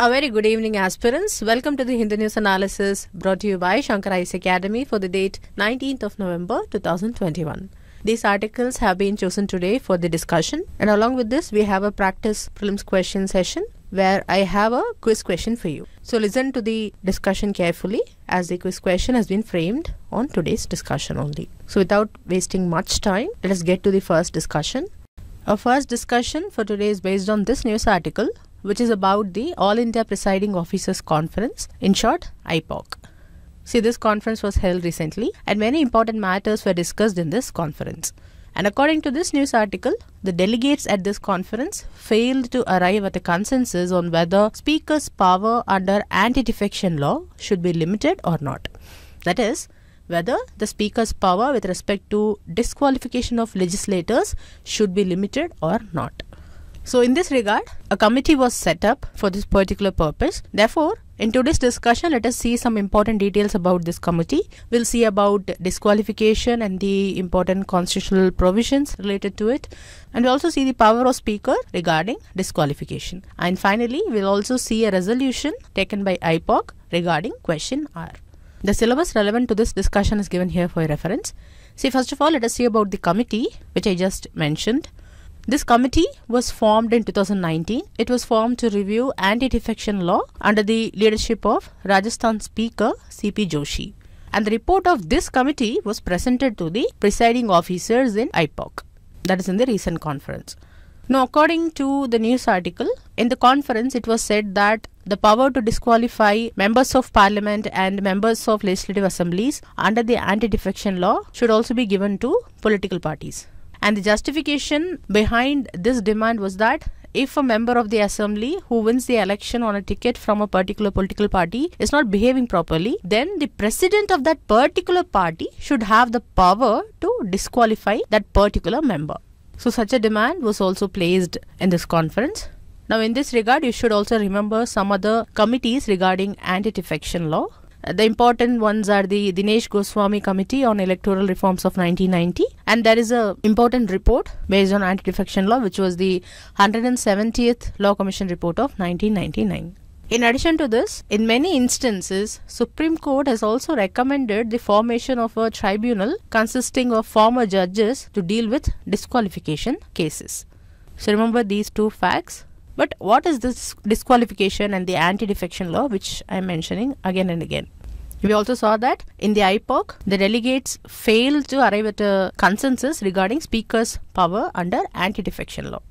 A very good evening, aspirants. Welcome to the Hindu News Analysis brought to you by Shankarais Academy for the date 19th of November 2021. These articles have been chosen today for the discussion, and along with this, we have a practice prelims question session where I have a quiz question for you. So, listen to the discussion carefully as the quiz question has been framed on today's discussion only. So, without wasting much time, let us get to the first discussion. Our first discussion for today is based on this news article which is about the All India Presiding Officers Conference, in short, IPOC. See, this conference was held recently, and many important matters were discussed in this conference. And according to this news article, the delegates at this conference failed to arrive at a consensus on whether speaker's power under anti defection law should be limited or not. That is, whether the speaker's power with respect to disqualification of legislators should be limited or not. So, in this regard, a committee was set up for this particular purpose. Therefore, in today's discussion, let us see some important details about this committee. We'll see about disqualification and the important constitutional provisions related to it. And we'll also see the power of speaker regarding disqualification. And finally, we'll also see a resolution taken by IPOC regarding question R. The syllabus relevant to this discussion is given here for reference. See, first of all, let us see about the committee, which I just mentioned. This committee was formed in 2019. It was formed to review anti-defection law under the leadership of Rajasthan Speaker CP Joshi. And the report of this committee was presented to the presiding officers in IPOC. That is in the recent conference. Now, according to the news article, in the conference it was said that the power to disqualify members of parliament and members of legislative assemblies under the anti defection law should also be given to political parties. And the justification behind this demand was that if a member of the assembly who wins the election on a ticket from a particular political party is not behaving properly, then the president of that particular party should have the power to disqualify that particular member. So, such a demand was also placed in this conference. Now, in this regard, you should also remember some other committees regarding anti defection law the important ones are the Dinesh Goswami Committee on Electoral Reforms of 1990, and there is a important report based on anti-defection law, which was the 170th Law Commission report of 1999. In addition to this, in many instances, Supreme Court has also recommended the formation of a tribunal consisting of former judges to deal with disqualification cases. So remember these two facts. But what is this disqualification and the anti-defection law which I am mentioning again and again? We also saw that in the IPOC, the delegates failed to arrive at a consensus regarding speaker's power under anti-defection law.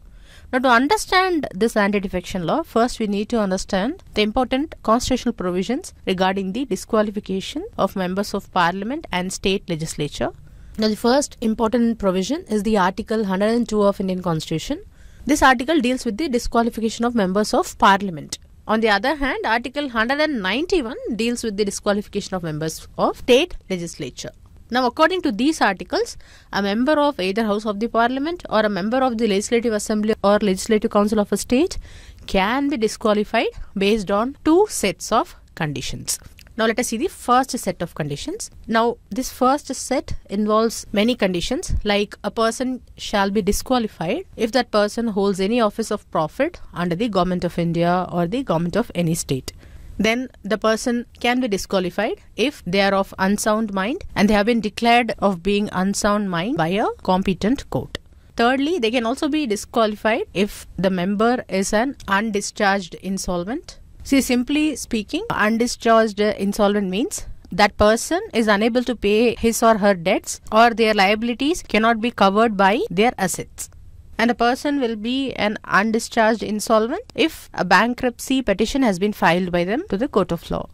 Now, to understand this anti-defection law, first we need to understand the important constitutional provisions regarding the disqualification of members of parliament and state legislature. Now, the first important provision is the Article 102 of Indian Constitution. This article deals with the disqualification of members of parliament. On the other hand, Article 191 deals with the disqualification of members of state legislature. Now, according to these articles, a member of either House of the Parliament or a member of the Legislative Assembly or Legislative Council of a state can be disqualified based on two sets of conditions. Now let us see the first set of conditions. Now this first set involves many conditions like a person shall be disqualified if that person holds any office of profit under the government of India or the government of any state. Then the person can be disqualified if they are of unsound mind and they have been declared of being unsound mind by a competent court. Thirdly, they can also be disqualified if the member is an undischarged insolvent See, simply speaking, undischarged insolvent means that person is unable to pay his or her debts or their liabilities cannot be covered by their assets. And a person will be an undischarged insolvent if a bankruptcy petition has been filed by them to the court of law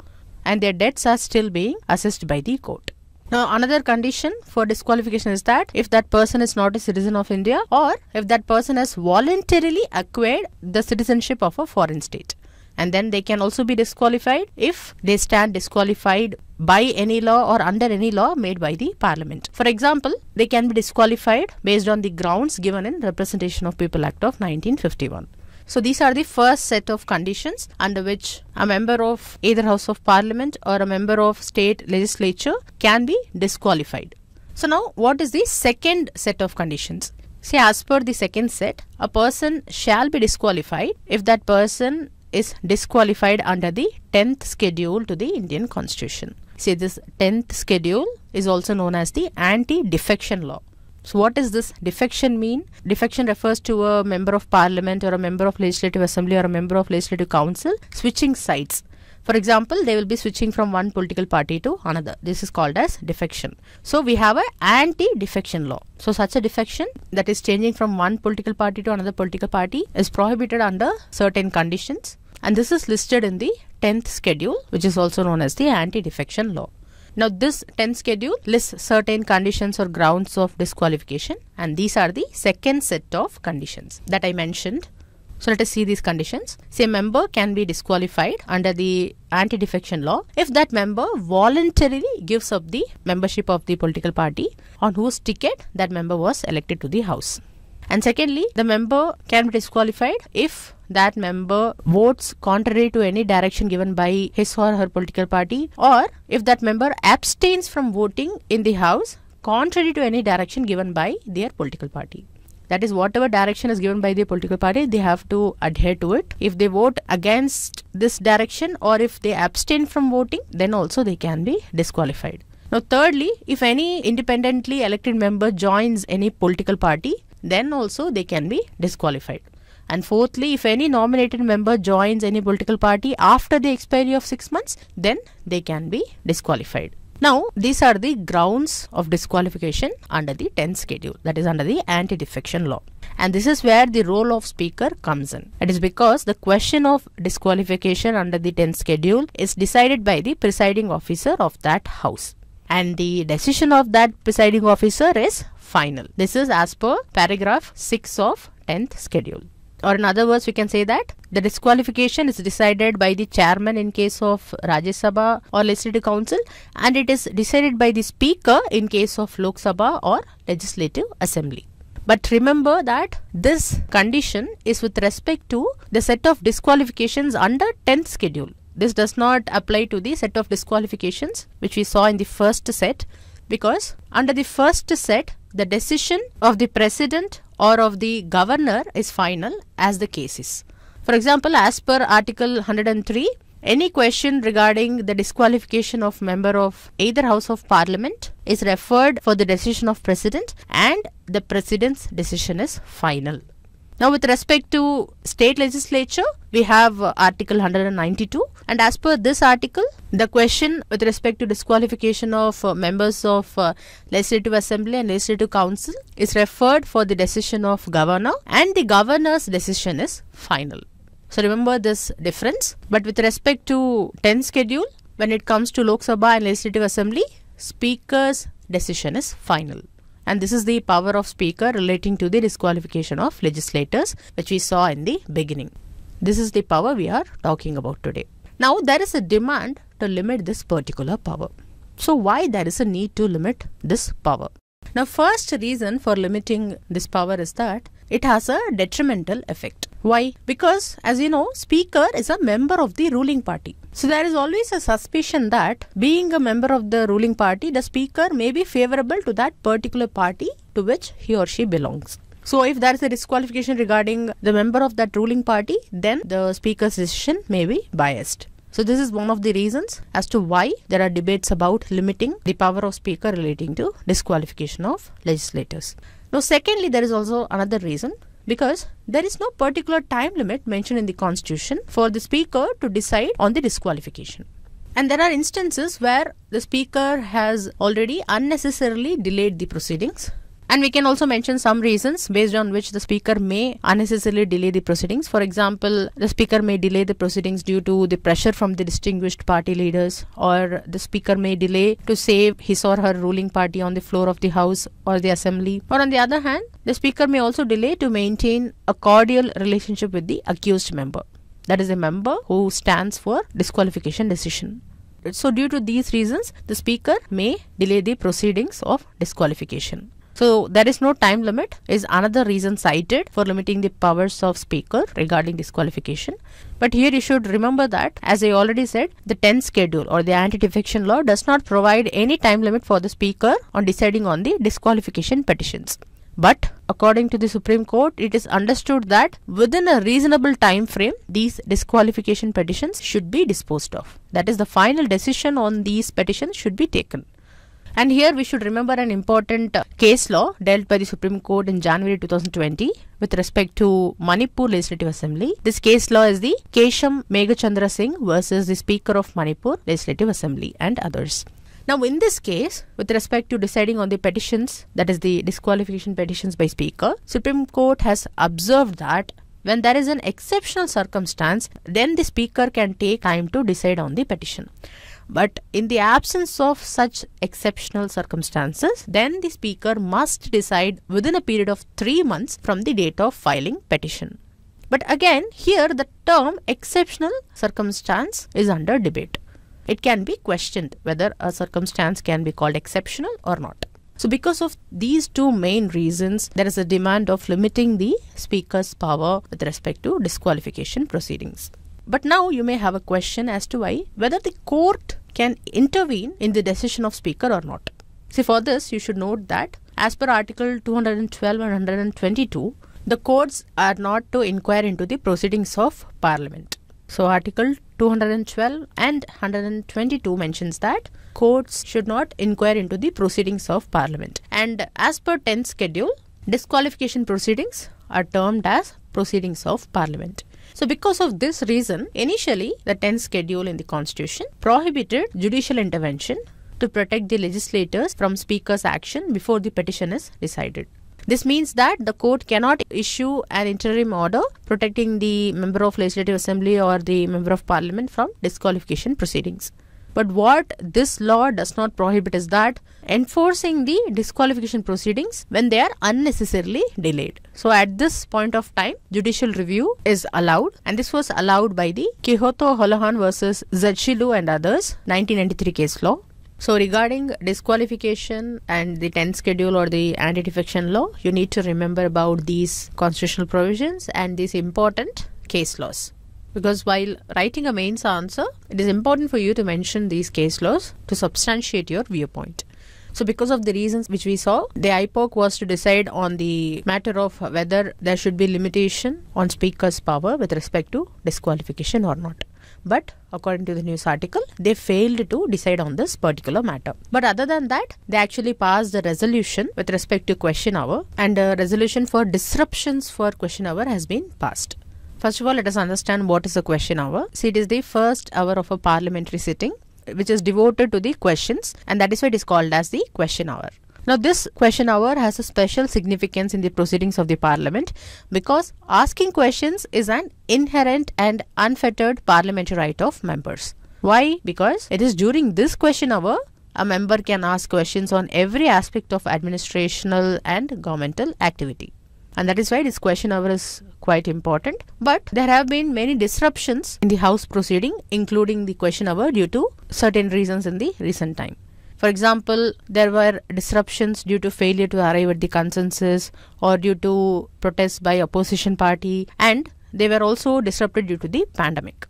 and their debts are still being assessed by the court. Now, another condition for disqualification is that if that person is not a citizen of India or if that person has voluntarily acquired the citizenship of a foreign state and then they can also be disqualified if they stand disqualified by any law or under any law made by the parliament. For example, they can be disqualified based on the grounds given in Representation of People Act of 1951. So these are the first set of conditions under which a member of either House of Parliament or a member of state legislature can be disqualified. So now what is the second set of conditions? See, as per the second set, a person shall be disqualified if that person is disqualified under the 10th schedule to the Indian constitution. See this 10th schedule is also known as the anti-defection law. So what does this defection mean? Defection refers to a member of parliament or a member of legislative assembly or a member of legislative council switching sides. For example, they will be switching from one political party to another. This is called as defection. So we have a anti-defection law. So such a defection that is changing from one political party to another political party is prohibited under certain conditions and this is listed in the 10th schedule which is also known as the anti-defection law. Now this 10th schedule lists certain conditions or grounds of disqualification and these are the second set of conditions that I mentioned. So let us see these conditions. Say member can be disqualified under the anti-defection law if that member voluntarily gives up the membership of the political party on whose ticket that member was elected to the house. And secondly, the member can be disqualified if that member votes contrary to any direction given by his or her political party or if that member abstains from voting in the House contrary to any direction given by their political party. That is, whatever direction is given by the political party, they have to adhere to it. If they vote against this direction or if they abstain from voting, then also they can be disqualified. Now, thirdly, if any independently elected member joins any political party then also they can be disqualified. And fourthly, if any nominated member joins any political party after the expiry of 6 months, then they can be disqualified. Now, these are the grounds of disqualification under the 10th schedule, that is under the anti-defection law. And this is where the role of speaker comes in. It is because the question of disqualification under the 10th schedule is decided by the presiding officer of that house. And the decision of that presiding officer is final. This is as per paragraph 6 of 10th schedule. Or in other words, we can say that the disqualification is decided by the chairman in case of Rajya Sabha or Legislative Council and it is decided by the speaker in case of Lok Sabha or Legislative Assembly. But remember that this condition is with respect to the set of disqualifications under 10th schedule. This does not apply to the set of disqualifications which we saw in the first set because under the first set the decision of the president or of the governor is final as the case is. For example, as per Article 103, any question regarding the disqualification of member of either House of Parliament is referred for the decision of President and the President's decision is final. Now with respect to state legislature, we have uh, article 192 and as per this article, the question with respect to disqualification of uh, members of uh, legislative assembly and legislative council is referred for the decision of governor and the governor's decision is final. So remember this difference. But with respect to 10 schedule, when it comes to Lok Sabha and legislative assembly, speaker's decision is final and this is the power of speaker relating to the disqualification of legislators which we saw in the beginning. This is the power we are talking about today. Now there is a demand to limit this particular power. So why there is a need to limit this power? Now first reason for limiting this power is that it has a detrimental effect. Why? Because as you know, speaker is a member of the ruling party. So there is always a suspicion that being a member of the ruling party, the speaker may be favorable to that particular party to which he or she belongs. So if there is a disqualification regarding the member of that ruling party, then the speaker's decision may be biased. So this is one of the reasons as to why there are debates about limiting the power of speaker relating to disqualification of legislators. Now, secondly, there is also another reason because there is no particular time limit mentioned in the constitution for the speaker to decide on the disqualification. And there are instances where the speaker has already unnecessarily delayed the proceedings and we can also mention some reasons based on which the speaker may unnecessarily delay the proceedings. For example, the speaker may delay the proceedings due to the pressure from the distinguished party leaders, or the speaker may delay to save his or her ruling party on the floor of the House or the Assembly. Or on the other hand, the speaker may also delay to maintain a cordial relationship with the accused member. That is a member who stands for disqualification decision. So, due to these reasons, the speaker may delay the proceedings of disqualification. So there is no time limit is another reason cited for limiting the powers of speaker regarding disqualification. But here you should remember that as I already said the 10 schedule or the anti-defection law does not provide any time limit for the speaker on deciding on the disqualification petitions. But according to the Supreme Court, it is understood that within a reasonable time frame, these disqualification petitions should be disposed of. That is, the final decision on these petitions should be taken. And here we should remember an important uh, case law dealt by the Supreme Court in January 2020 with respect to Manipur Legislative Assembly. This case law is the Kesham Megachandra Singh versus the Speaker of Manipur Legislative Assembly and others. Now, in this case, with respect to deciding on the petitions, that is the disqualification petitions by Speaker, Supreme Court has observed that when there is an exceptional circumstance, then the Speaker can take time to decide on the petition. But in the absence of such exceptional circumstances, then the speaker must decide within a period of three months from the date of filing petition. But again, here the term exceptional circumstance is under debate. It can be questioned whether a circumstance can be called exceptional or not. So, because of these two main reasons, there is a demand of limiting the speaker's power with respect to disqualification proceedings. But now you may have a question as to why whether the court can intervene in the decision of speaker or not. See for this you should note that as per article 212 and 122 the courts are not to inquire into the proceedings of parliament. So article 212 and 122 mentions that courts should not inquire into the proceedings of parliament and as per 10th schedule disqualification proceedings are termed as proceedings of parliament so, because of this reason, initially the 10th schedule in the constitution prohibited judicial intervention to protect the legislators from speaker's action before the petition is decided. This means that the court cannot issue an interim order protecting the member of legislative assembly or the member of parliament from disqualification proceedings. But what this law does not prohibit is that enforcing the disqualification proceedings when they are unnecessarily delayed. So at this point of time, judicial review is allowed and this was allowed by the Kihoto Holohan versus Zachilu and others 1993 case law. So regarding disqualification and the 10th schedule or the anti-defection law, you need to remember about these constitutional provisions and these important case laws. Because while writing a mains answer, it is important for you to mention these case laws to substantiate your viewpoint. So, because of the reasons which we saw, the IPOC was to decide on the matter of whether there should be limitation on speaker's power with respect to disqualification or not. But according to the news article, they failed to decide on this particular matter. But other than that, they actually passed the resolution with respect to question hour, and a resolution for disruptions for question hour has been passed. First of all, let us understand what is a question hour. See, it is the first hour of a parliamentary sitting which is devoted to the questions and that is why it is called as the question hour. Now, this question hour has a special significance in the proceedings of the parliament because asking questions is an inherent and unfettered parliamentary right of members. Why? Because it is during this question hour a member can ask questions on every aspect of administrational and governmental activity and that is why this question hour is quite important. But there have been many disruptions in the House proceeding, including the question hour due to certain reasons in the recent time. For example, there were disruptions due to failure to arrive at the consensus or due to protests by opposition party and they were also disrupted due to the pandemic.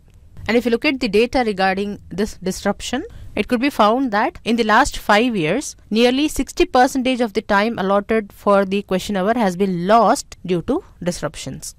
And if you look at the data regarding this disruption, it could be found that in the last 5 years, nearly 60% of the time allotted for the question hour has been lost due to disruptions.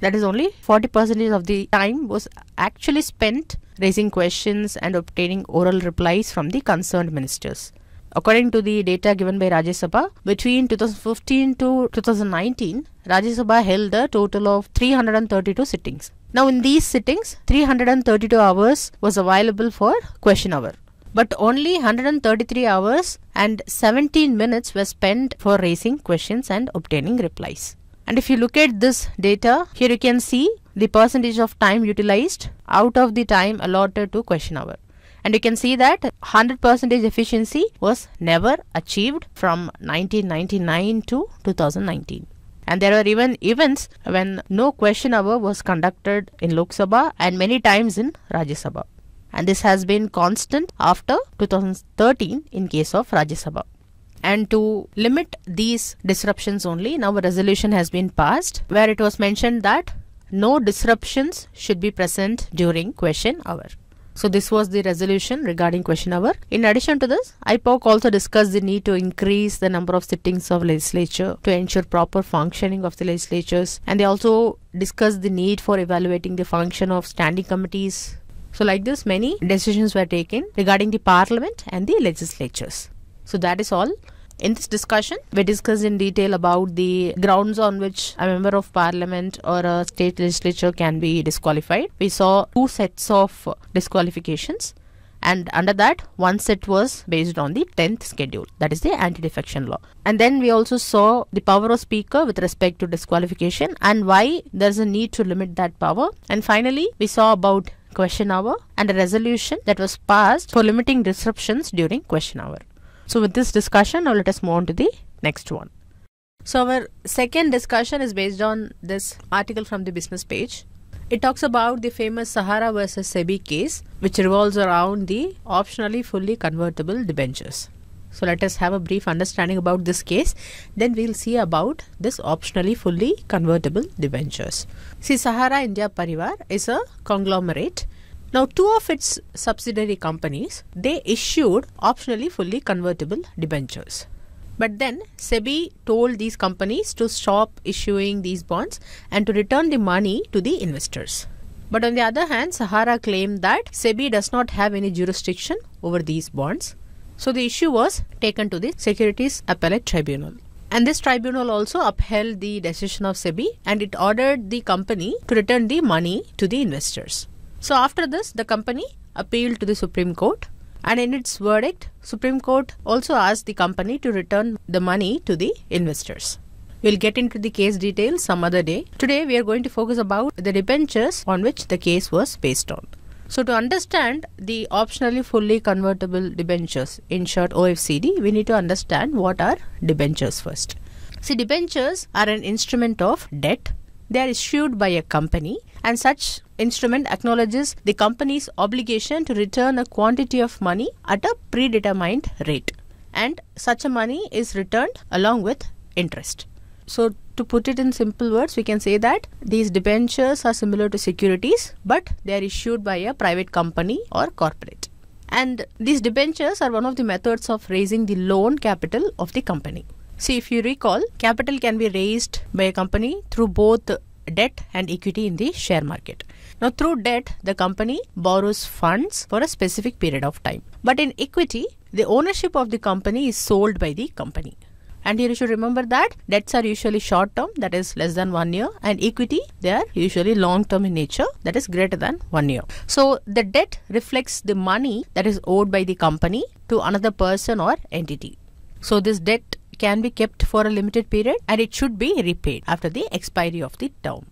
That is only 40% of the time was actually spent raising questions and obtaining oral replies from the concerned ministers. According to the data given by Rajya Sabha, between 2015 to 2019, Rajya Sabha held a total of 332 sittings. Now in these sittings, 332 hours was available for question hour but only 133 hours and 17 minutes were spent for raising questions and obtaining replies. And if you look at this data, here you can see the percentage of time utilized out of the time allotted to question hour. And you can see that 100% efficiency was never achieved from 1999 to 2019 and there were even events when no question hour was conducted in Lok Sabha and many times in Rajya Sabha and this has been constant after 2013 in case of Rajya Sabha. And to limit these disruptions only, now a resolution has been passed where it was mentioned that no disruptions should be present during question hour. So this was the resolution regarding question hour. In addition to this, IPOC also discussed the need to increase the number of sittings of legislature to ensure proper functioning of the legislatures and they also discussed the need for evaluating the function of standing committees so, like this, many decisions were taken regarding the parliament and the legislatures. So, that is all. In this discussion, we discussed in detail about the grounds on which a member of parliament or a state legislature can be disqualified. We saw two sets of disqualifications, and under that, one set was based on the 10th schedule, that is the anti defection law. And then we also saw the power of speaker with respect to disqualification and why there's a need to limit that power. And finally, we saw about question hour and a resolution that was passed for limiting disruptions during question hour. So with this discussion, now let us move on to the next one. So our second discussion is based on this article from the business page. It talks about the famous Sahara versus SEBI case, which revolves around the optionally fully convertible debentures. So let us have a brief understanding about this case. Then we'll see about this optionally fully convertible debentures. See, Sahara India Parivar is a conglomerate. Now, two of its subsidiary companies, they issued optionally fully convertible debentures. But then SEBI told these companies to stop issuing these bonds and to return the money to the investors. But on the other hand, Sahara claimed that SEBI does not have any jurisdiction over these bonds so the issue was taken to the Securities Appellate Tribunal. And this tribunal also upheld the decision of SEBI and it ordered the company to return the money to the investors. So after this, the company appealed to the Supreme Court and in its verdict, Supreme Court also asked the company to return the money to the investors. We'll get into the case details some other day. Today we are going to focus about the debentures on which the case was based on. So to understand the optionally fully convertible debentures, in short OFCD, we need to understand what are debentures first. See, debentures are an instrument of debt. They are issued by a company and such instrument acknowledges the company's obligation to return a quantity of money at a predetermined rate and such a money is returned along with interest. So, to put it in simple words, we can say that these debentures are similar to securities, but they are issued by a private company or corporate. And these debentures are one of the methods of raising the loan capital of the company. See, if you recall, capital can be raised by a company through both debt and equity in the share market. Now, through debt, the company borrows funds for a specific period of time. But in equity, the ownership of the company is sold by the company. And here you should remember that debts are usually short term, that is less than one year, and equity, they are usually long term in nature, that is greater than one year. So the debt reflects the money that is owed by the company to another person or entity. So this debt can be kept for a limited period and it should be repaid after the expiry of the term.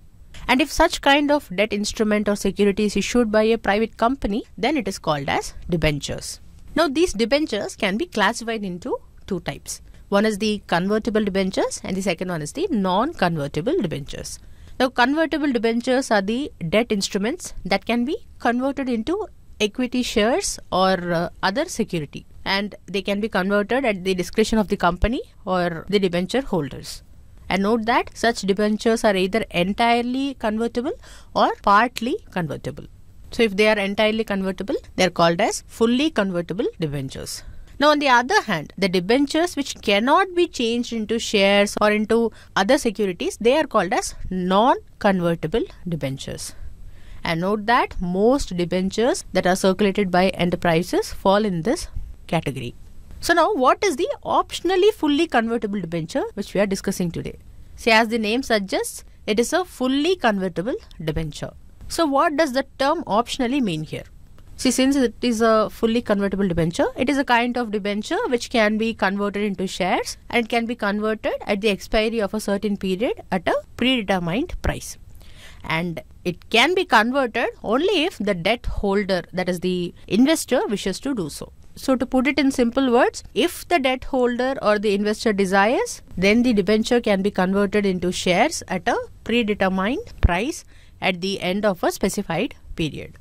And if such kind of debt instrument or security is issued by a private company, then it is called as debentures. Now, these debentures can be classified into two types one is the convertible debentures and the second one is the non-convertible debentures. Now convertible debentures are the debt instruments that can be converted into equity shares or uh, other security and they can be converted at the discretion of the company or the debenture holders. And note that such debentures are either entirely convertible or partly convertible. So if they are entirely convertible, they are called as fully convertible debentures. Now, on the other hand, the debentures which cannot be changed into shares or into other securities, they are called as non-convertible debentures. And note that most debentures that are circulated by enterprises fall in this category. So now what is the optionally fully convertible debenture which we are discussing today? See as the name suggests, it is a fully convertible debenture. So what does the term optionally mean here? See, since it is a fully convertible debenture, it is a kind of debenture which can be converted into shares and it can be converted at the expiry of a certain period at a predetermined price. And it can be converted only if the debt holder, that is the investor, wishes to do so. So, to put it in simple words, if the debt holder or the investor desires, then the debenture can be converted into shares at a predetermined price at the end of a specified period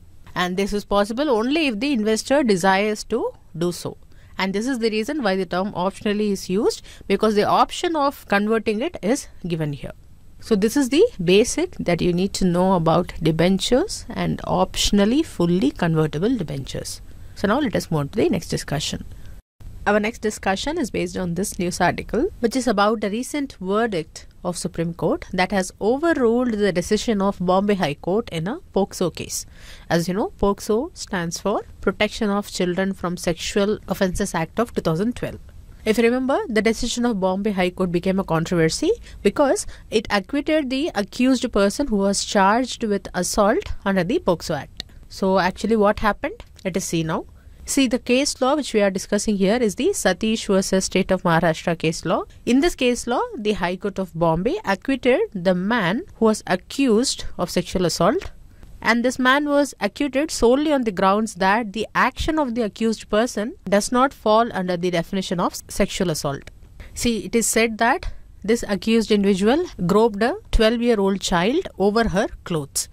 and this is possible only if the investor desires to do so and this is the reason why the term optionally is used because the option of converting it is given here. So this is the basic that you need to know about debentures and optionally fully convertible debentures. So now let us move on to the next discussion. Our next discussion is based on this news article, which is about the recent verdict of Supreme Court that has overruled the decision of Bombay High Court in a POXO case. As you know, POXO stands for Protection of Children from Sexual Offences Act of 2012. If you remember, the decision of Bombay High Court became a controversy because it acquitted the accused person who was charged with assault under the POXO Act. So actually what happened? Let us see now. See, the case law which we are discussing here is the Satish versus State of Maharashtra case law. In this case law, the High Court of Bombay acquitted the man who was accused of sexual assault and this man was acquitted solely on the grounds that the action of the accused person does not fall under the definition of sexual assault. See, it is said that this accused individual groped a 12 year old child over her clothes.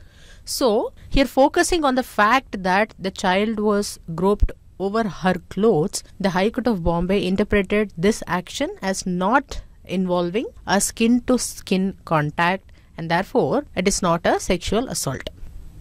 So, here focusing on the fact that the child was groped over her clothes, the High Court of Bombay interpreted this action as not involving a skin to skin contact and therefore it is not a sexual assault.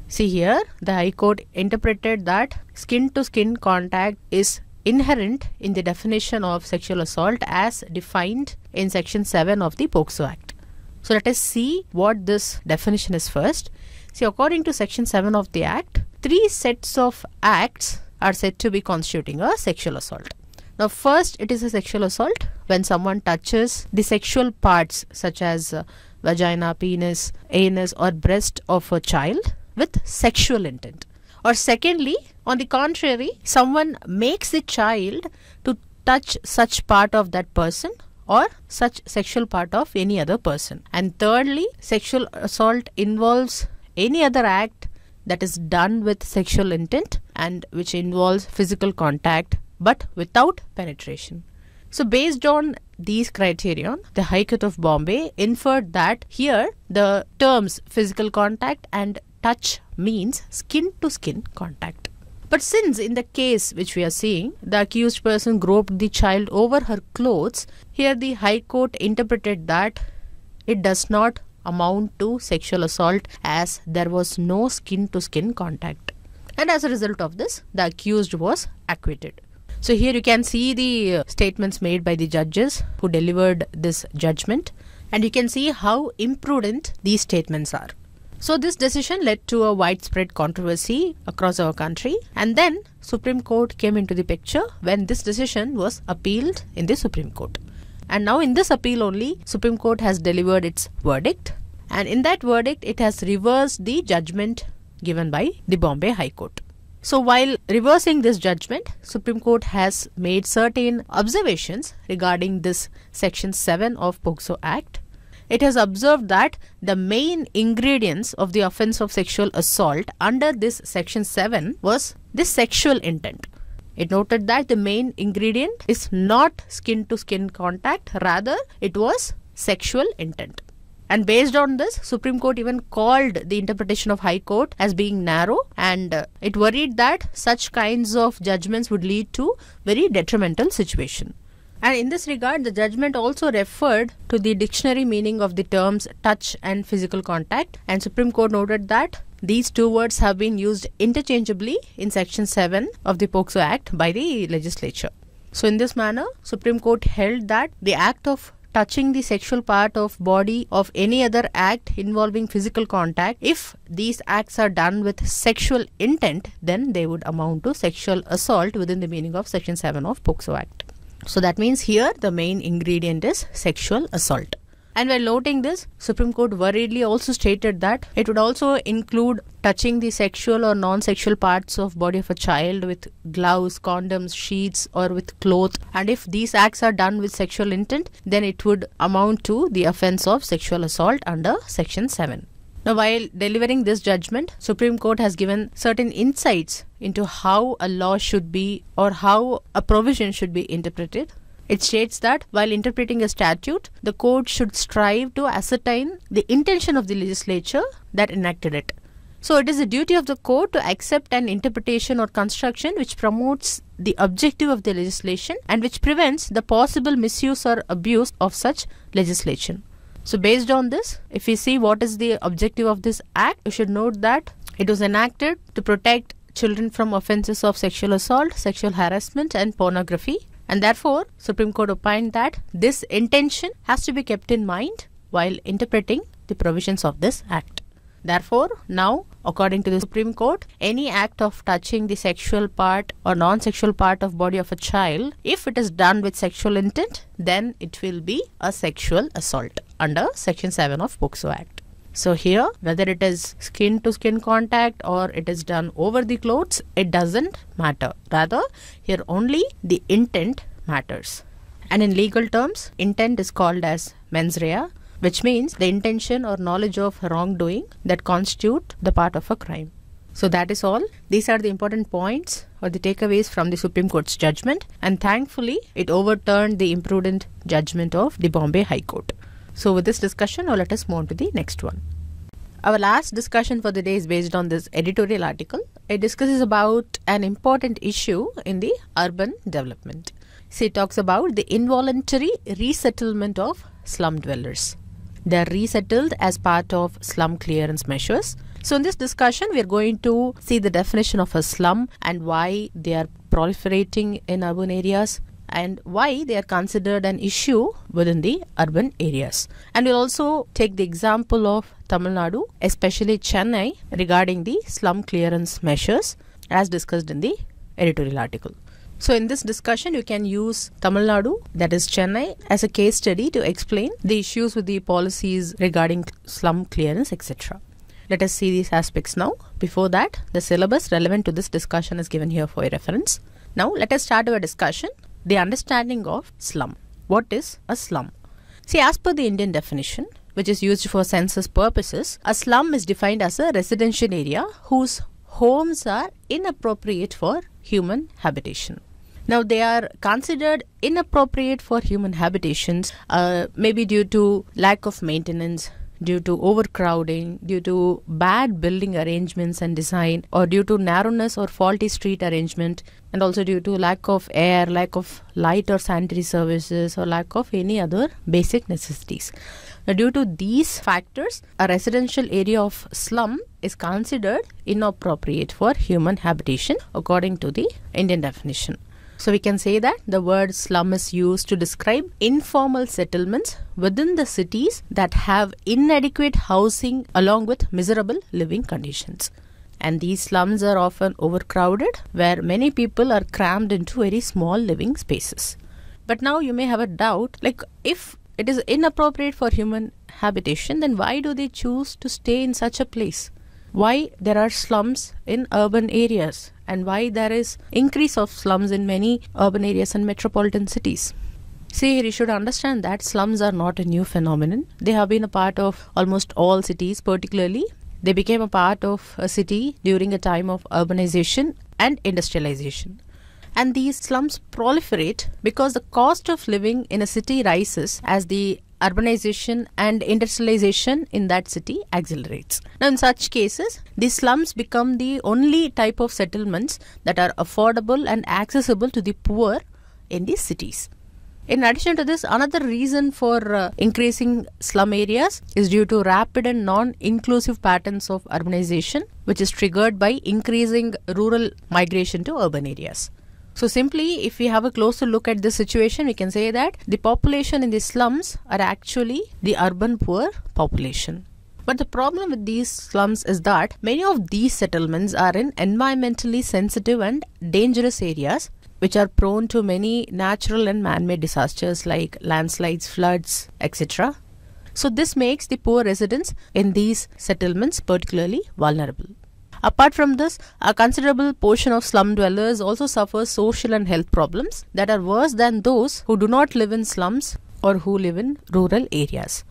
See here, the High Court interpreted that skin to skin contact is inherent in the definition of sexual assault as defined in section 7 of the POCSO Act. So let us see what this definition is first. See, according to section 7 of the Act, three sets of acts are said to be constituting a sexual assault. Now first it is a sexual assault when someone touches the sexual parts such as uh, vagina, penis, anus or breast of a child with sexual intent. Or secondly, on the contrary, someone makes the child to touch such part of that person or such sexual part of any other person. And thirdly, sexual assault involves any other act that is done with sexual intent and which involves physical contact but without penetration. So, based on these criterion, the High Court of Bombay inferred that here the terms physical contact and touch means skin to skin contact. But since in the case which we are seeing, the accused person groped the child over her clothes, here the High Court interpreted that it does not amount to sexual assault as there was no skin to skin contact and as a result of this the accused was acquitted. So here you can see the uh, statements made by the judges who delivered this judgment and you can see how imprudent these statements are. So this decision led to a widespread controversy across our country and then Supreme Court came into the picture when this decision was appealed in the Supreme Court. And now in this appeal only Supreme Court has delivered its verdict and in that verdict it has reversed the judgment given by the Bombay High Court. So while reversing this judgment, Supreme Court has made certain observations regarding this Section 7 of POGSO Act. It has observed that the main ingredients of the offense of sexual assault under this Section 7 was the sexual intent. It noted that the main ingredient is not skin to skin contact, rather, it was sexual intent. And based on this, Supreme Court even called the interpretation of High Court as being narrow and uh, it worried that such kinds of judgments would lead to very detrimental situation. And in this regard, the judgment also referred to the dictionary meaning of the terms touch and physical contact. And Supreme Court noted that these two words have been used interchangeably in Section 7 of the POXO Act by the legislature. So in this manner, Supreme Court held that the act of touching the sexual part of body of any other act involving physical contact if these acts are done with sexual intent then they would amount to sexual assault within the meaning of section 7 of POXO act so that means here the main ingredient is sexual assault and while noting this, Supreme Court worriedly also stated that it would also include touching the sexual or non-sexual parts of body of a child with gloves, condoms, sheets or with cloth. And if these acts are done with sexual intent, then it would amount to the offense of sexual assault under section 7. Now, while delivering this judgment, Supreme Court has given certain insights into how a law should be or how a provision should be interpreted. It states that while interpreting a statute, the court should strive to ascertain the intention of the legislature that enacted it. So, it is the duty of the court to accept an interpretation or construction which promotes the objective of the legislation and which prevents the possible misuse or abuse of such legislation. So, based on this, if we see what is the objective of this act, you should note that it was enacted to protect children from offenses of sexual assault, sexual harassment, and pornography and therefore Supreme Court opined that this intention has to be kept in mind while interpreting the provisions of this act. Therefore, now, according to the Supreme Court, any act of touching the sexual part or non-sexual part of body of a child, if it is done with sexual intent, then it will be a sexual assault under Section 7 of POCSO Act. So here, whether it is skin to skin contact or it is done over the clothes, it doesn't matter. Rather, here only the intent matters. And in legal terms, intent is called as mens rea, which means the intention or knowledge of wrongdoing that constitute the part of a crime. So that is all. These are the important points or the takeaways from the Supreme Court's judgment and thankfully it overturned the imprudent judgment of the Bombay High Court. So with this discussion, now let us move on to the next one. Our last discussion for the day is based on this editorial article. It discusses about an important issue in the urban development. So it talks about the involuntary resettlement of slum dwellers. They are resettled as part of slum clearance measures. So in this discussion, we are going to see the definition of a slum and why they are proliferating in urban areas and why they are considered an issue within the urban areas. And we'll also take the example of Tamil Nadu, especially Chennai, regarding the slum clearance measures as discussed in the editorial article. So, in this discussion, you can use Tamil Nadu, that is Chennai, as a case study to explain the issues with the policies regarding slum clearance, etc. Let us see these aspects now. Before that, the syllabus relevant to this discussion is given here for your reference. Now, let us start our discussion the understanding of slum. What is a slum? See, as per the Indian definition, which is used for census purposes, a slum is defined as a residential area whose homes are inappropriate for human habitation. Now, they are considered inappropriate for human habitations, uh, maybe due to lack of maintenance, due to overcrowding, due to bad building arrangements and design, or due to narrowness or faulty street arrangement, and also due to lack of air, lack of light or sanitary services, or lack of any other basic necessities. Now, due to these factors, a residential area of slum is considered inappropriate for human habitation according to the Indian definition. So we can say that the word slum is used to describe informal settlements within the cities that have inadequate housing along with miserable living conditions. And these slums are often overcrowded where many people are crammed into very small living spaces. But now you may have a doubt like if it is inappropriate for human habitation then why do they choose to stay in such a place? why there are slums in urban areas and why there is increase of slums in many urban areas and metropolitan cities. See here, you should understand that slums are not a new phenomenon. They have been a part of almost all cities, particularly they became a part of a city during a time of urbanization and industrialization. And these slums proliferate because the cost of living in a city rises as the urbanization and industrialization in that city accelerates. Now, in such cases, the slums become the only type of settlements that are affordable and accessible to the poor in these cities. In addition to this, another reason for uh, increasing slum areas is due to rapid and non inclusive patterns of urbanization, which is triggered by increasing rural migration to urban areas. So simply if we have a closer look at this situation we can say that the population in the slums are actually the urban poor population. But the problem with these slums is that many of these settlements are in environmentally sensitive and dangerous areas which are prone to many natural and man-made disasters like landslides, floods, etc. So this makes the poor residents in these settlements particularly vulnerable. Apart from this, a considerable portion of slum dwellers also suffer social and health problems that are worse than those who do not live in slums or who live in rural areas.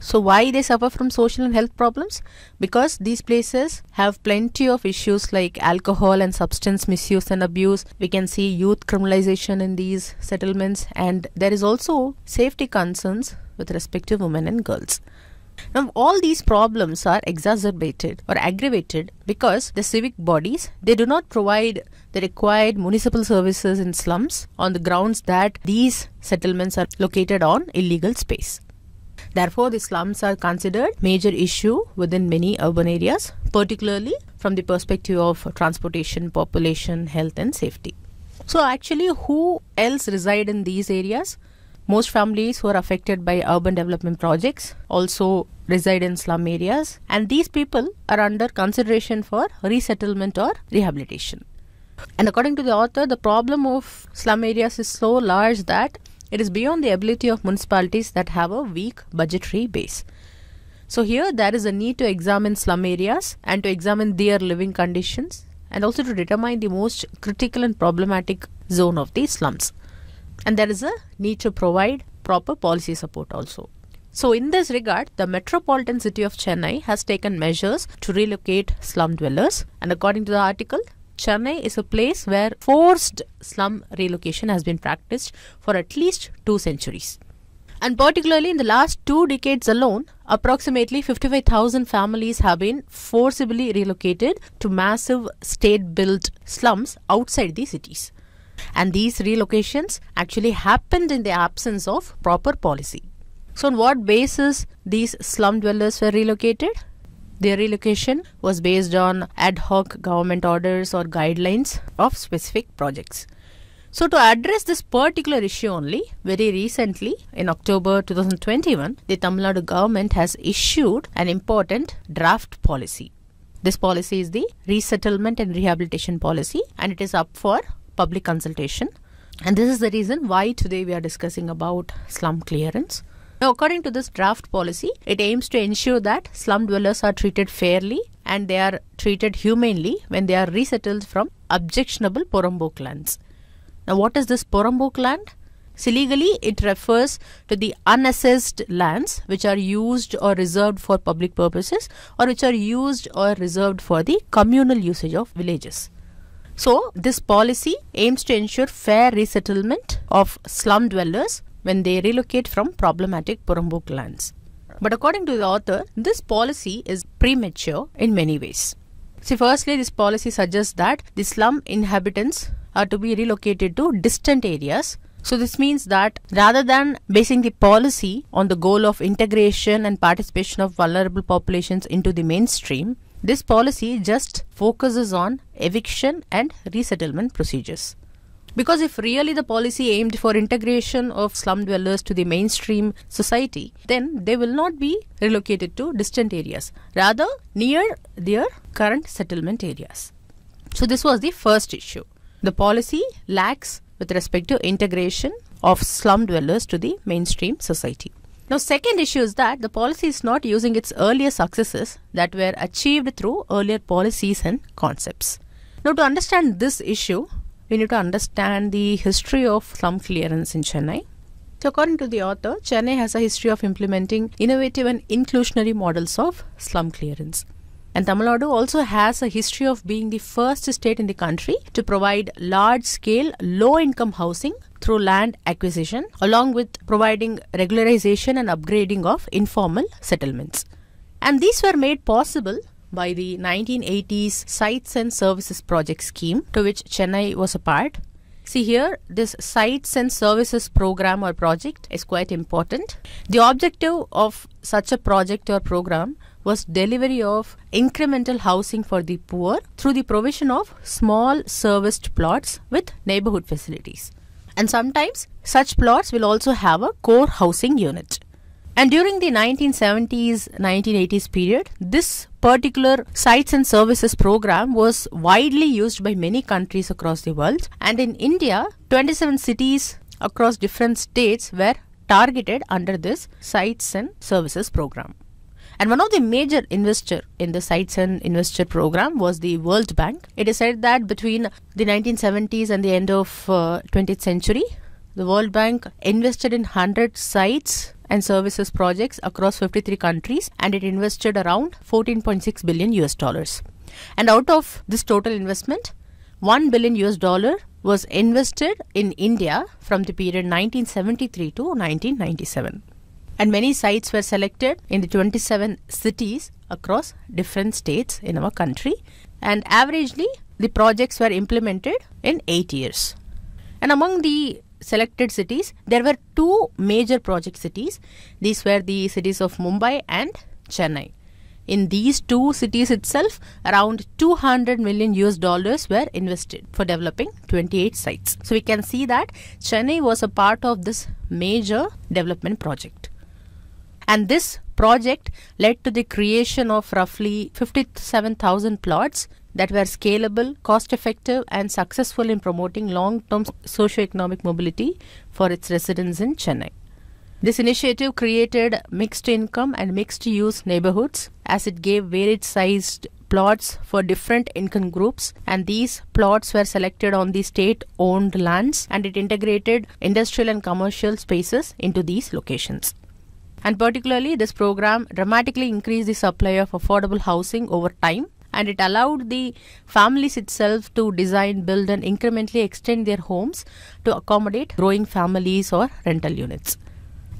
So why they suffer from social and health problems? Because these places have plenty of issues like alcohol and substance misuse and abuse. We can see youth criminalization in these settlements and there is also safety concerns with respect to women and girls. Now, all these problems are exacerbated or aggravated because the civic bodies they do not provide the required municipal services in slums on the grounds that these settlements are located on illegal space. Therefore, the slums are considered major issue within many urban areas, particularly from the perspective of transportation, population, health and safety. So actually who else reside in these areas? Most families who are affected by urban development projects also reside in slum areas, and these people are under consideration for resettlement or rehabilitation. And according to the author, the problem of slum areas is so large that it is beyond the ability of municipalities that have a weak budgetary base. So, here there is a need to examine slum areas and to examine their living conditions and also to determine the most critical and problematic zone of these slums and there is a need to provide proper policy support also. So, in this regard, the metropolitan city of Chennai has taken measures to relocate slum dwellers, and according to the article, Chennai is a place where forced slum relocation has been practiced for at least two centuries. And particularly in the last two decades alone, approximately 55,000 families have been forcibly relocated to massive state built slums outside the cities. And these relocations actually happened in the absence of proper policy. So, on what basis these slum dwellers were relocated? Their relocation was based on ad hoc government orders or guidelines of specific projects. So, to address this particular issue only, very recently in October 2021, the Tamil Nadu government has issued an important draft policy. This policy is the Resettlement and Rehabilitation Policy and it is up for public consultation. And this is the reason why today we are discussing about slum clearance. Now, according to this draft policy, it aims to ensure that slum dwellers are treated fairly and they are treated humanely when they are resettled from objectionable Porambok lands. Now, what is this Porambok land? So legally, it refers to the unassessed lands which are used or reserved for public purposes or which are used or reserved for the communal usage of villages. So, this policy aims to ensure fair resettlement of slum dwellers when they relocate from problematic Porambok lands. But according to the author, this policy is premature in many ways. See, firstly, this policy suggests that the slum inhabitants are to be relocated to distant areas. So, this means that rather than basing the policy on the goal of integration and participation of vulnerable populations into the mainstream, this policy just focuses on eviction and resettlement procedures. Because if really the policy aimed for integration of slum dwellers to the mainstream society, then they will not be relocated to distant areas, rather near their current settlement areas. So this was the first issue. The policy lacks with respect to integration of slum dwellers to the mainstream society. Now, second issue is that the policy is not using its earlier successes that were achieved through earlier policies and concepts. Now, to understand this issue, we need to understand the history of slum clearance in Chennai. So, according to the author, Chennai has a history of implementing innovative and inclusionary models of slum clearance. And Tamil Nadu also has a history of being the first state in the country to provide large scale, low income housing through land acquisition along with providing regularization and upgrading of informal settlements. And these were made possible by the 1980s Sites and Services Project scheme to which Chennai was a part. See here, this Sites and Services program or project is quite important. The objective of such a project or program was delivery of incremental housing for the poor through the provision of small serviced plots with neighborhood facilities. And sometimes such plots will also have a core housing unit. And during the 1970s 1980s period, this particular sites and services program was widely used by many countries across the world. And in India, 27 cities across different states were targeted under this sites and services program. And one of the major investor in the sites and investor program was the World Bank. It is said that between the 1970s and the end of uh, 20th century, the World Bank invested in 100 sites and services projects across 53 countries and it invested around 14.6 billion US dollars. And out of this total investment, 1 billion US dollar was invested in India from the period 1973 to 1997 and many sites were selected in the 27 cities across different states in our country and averagely the projects were implemented in 8 years. And among the selected cities, there were two major project cities. These were the cities of Mumbai and Chennai. In these two cities itself, around 200 million US dollars were invested for developing 28 sites. So we can see that Chennai was a part of this major development project. And this project led to the creation of roughly 57,000 plots that were scalable, cost effective, and successful in promoting long term socio-economic mobility for its residents in Chennai. This initiative created mixed income and mixed use neighborhoods as it gave varied sized plots for different income groups and these plots were selected on the state owned lands and it integrated industrial and commercial spaces into these locations. And particularly, this program dramatically increased the supply of affordable housing over time and it allowed the families itself to design, build, and incrementally extend their homes to accommodate growing families or rental units.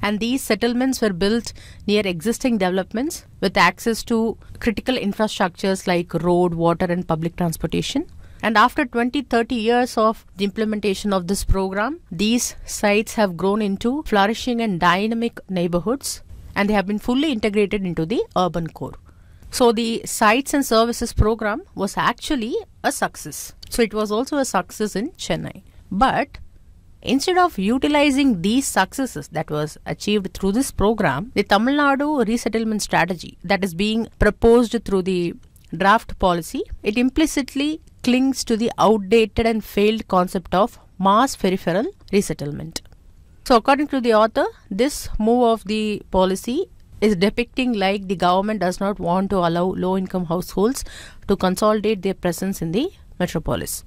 And these settlements were built near existing developments with access to critical infrastructures like road, water, and public transportation. And after 20 30 years of the implementation of this program, these sites have grown into flourishing and dynamic neighborhoods and they have been fully integrated into the urban core. So the sites and services program was actually a success. So it was also a success in Chennai. But Instead of utilizing these successes that was achieved through this program, the Tamil Nadu resettlement strategy that is being proposed through the draft policy, it implicitly clings to the outdated and failed concept of mass peripheral resettlement. So according to the author, this move of the policy is depicting like the government does not want to allow low income households to consolidate their presence in the metropolis.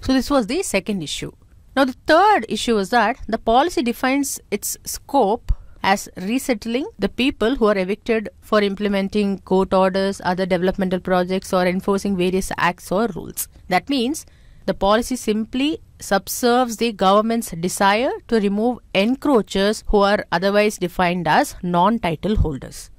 So this was the second issue. Now the third issue is that the policy defines its scope as resettling the people who are evicted for implementing court orders, other developmental projects, or enforcing various acts or rules. That means the policy simply subserves the government's desire to remove encroachers who are otherwise defined as non title holders.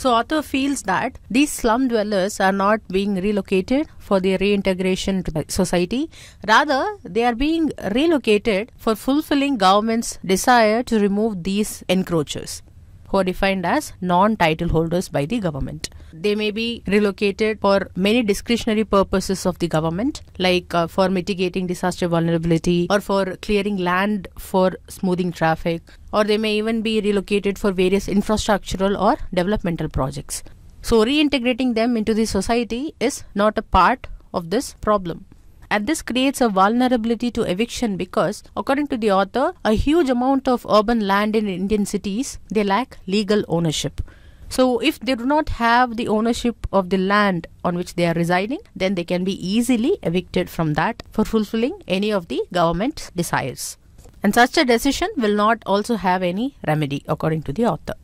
So author feels that these slum dwellers are not being relocated for their reintegration to society. Rather, they are being relocated for fulfilling government's desire to remove these encroachers who are defined as non title holders by the government. They may be relocated for many discretionary purposes of the government, like uh, for mitigating disaster vulnerability or for clearing land for smoothing traffic, or they may even be relocated for various infrastructural or developmental projects. So, reintegrating them into the society is not a part of this problem and this creates a vulnerability to eviction because, according to the author, a huge amount of urban land in Indian cities they lack legal ownership. So, if they do not have the ownership of the land on which they are residing, then they can be easily evicted from that for fulfilling any of the government's desires. And such a decision will not also have any remedy, according to the author.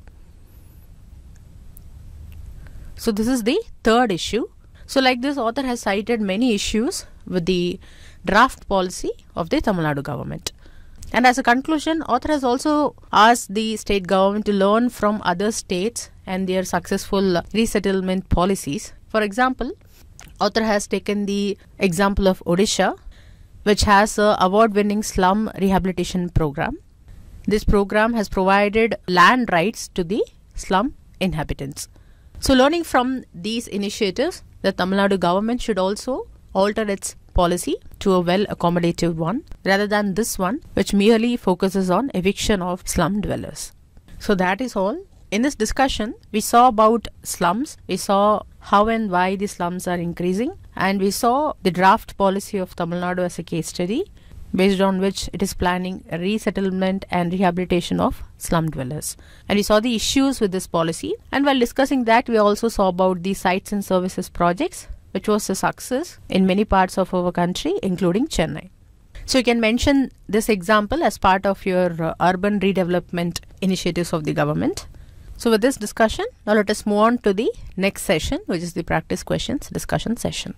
So, this is the third issue. So, like this, author has cited many issues with the draft policy of the Tamil Nadu government. And as a conclusion, author has also asked the state government to learn from other states and their successful resettlement policies. For example, author has taken the example of Odisha, which has a award-winning slum rehabilitation program. This program has provided land rights to the slum inhabitants. So learning from these initiatives, the Tamil Nadu government should also alter its policy to a well accommodative one rather than this one which merely focuses on eviction of slum dwellers. So that is all. In this discussion, we saw about slums, we saw how and why the slums are increasing and we saw the draft policy of Tamil Nadu as a case study based on which it is planning resettlement and rehabilitation of slum dwellers. And we saw the issues with this policy. And while discussing that, we also saw about the sites and services projects which was a success in many parts of our country, including Chennai. So you can mention this example as part of your uh, urban redevelopment initiatives of the government. So with this discussion, now let us move on to the next session, which is the practice questions discussion session.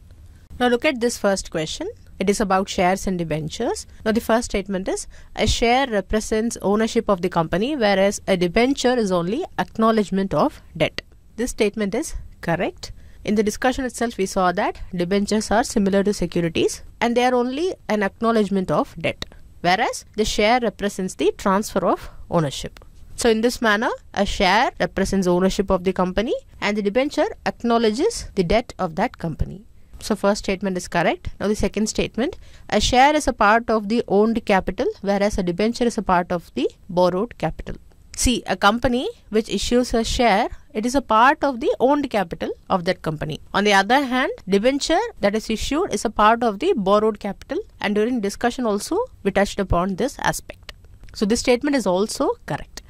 Now look at this first question. It is about shares and debentures. Now the first statement is a share represents ownership of the company whereas a debenture is only acknowledgement of debt. This statement is correct. In the discussion itself, we saw that debentures are similar to securities and they are only an acknowledgement of debt, whereas the share represents the transfer of ownership. So, in this manner, a share represents ownership of the company and the debenture acknowledges the debt of that company. So, first statement is correct. Now, the second statement a share is a part of the owned capital, whereas a debenture is a part of the borrowed capital. See, a company which issues a share, it is a part of the owned capital of that company. On the other hand, debenture that is issued is a part of the borrowed capital and during discussion also we touched upon this aspect. So this statement is also correct.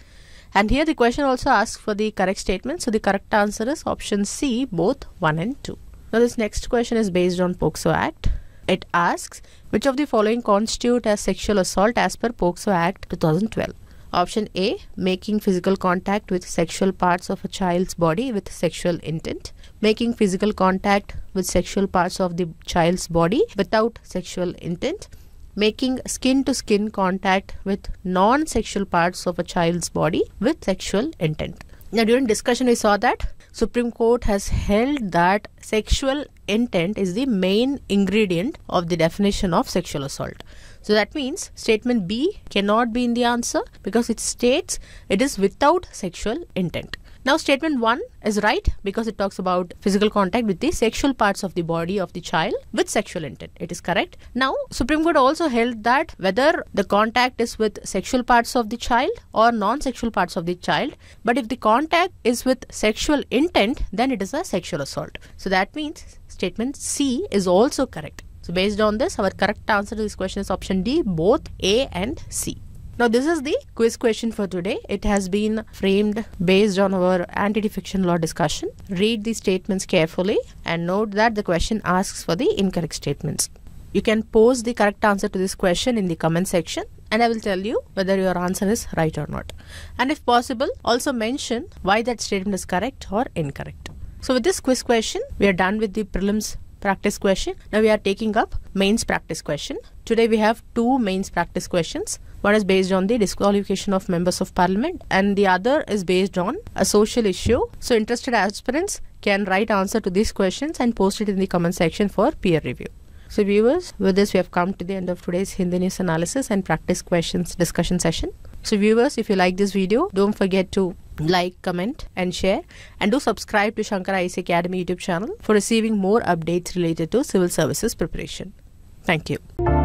And here the question also asks for the correct statement. So the correct answer is option C, both 1 and 2. Now this next question is based on POCSO Act. It asks, which of the following constitute as sexual assault as per POCSO Act 2012? Option A making physical contact with sexual parts of a child's body with sexual intent. Making physical contact with sexual parts of the child's body without sexual intent making skin to skin contact with non sexual parts of a child's body with sexual intent. Now, during discussion, we saw that Supreme Court has held that sexual intent is the main ingredient of the definition of sexual assault. So that means statement B cannot be in the answer because it states it is without sexual intent. Now statement 1 is right because it talks about physical contact with the sexual parts of the body of the child with sexual intent. It is correct. Now Supreme Court also held that whether the contact is with sexual parts of the child or non-sexual parts of the child but if the contact is with sexual intent then it is a sexual assault. So that means statement C is also correct. So based on this, our correct answer to this question is option D, both A and C. Now this is the quiz question for today. It has been framed based on our anti-defection law discussion. Read the statements carefully and note that the question asks for the incorrect statements. You can post the correct answer to this question in the comment section and I will tell you whether your answer is right or not. And if possible, also mention why that statement is correct or incorrect. So with this quiz question, we are done with the prelims practice question. Now we are taking up mains practice question. Today we have two mains practice questions. One is based on the disqualification of members of parliament and the other is based on a social issue. So interested aspirants can write answer to these questions and post it in the comment section for peer review. So viewers, with this we have come to the end of today's Hindi news analysis and practice questions discussion session. So viewers, if you like this video, don't forget to like, comment, and share. And do subscribe to Shankar IS Academy YouTube channel for receiving more updates related to civil services preparation. Thank you.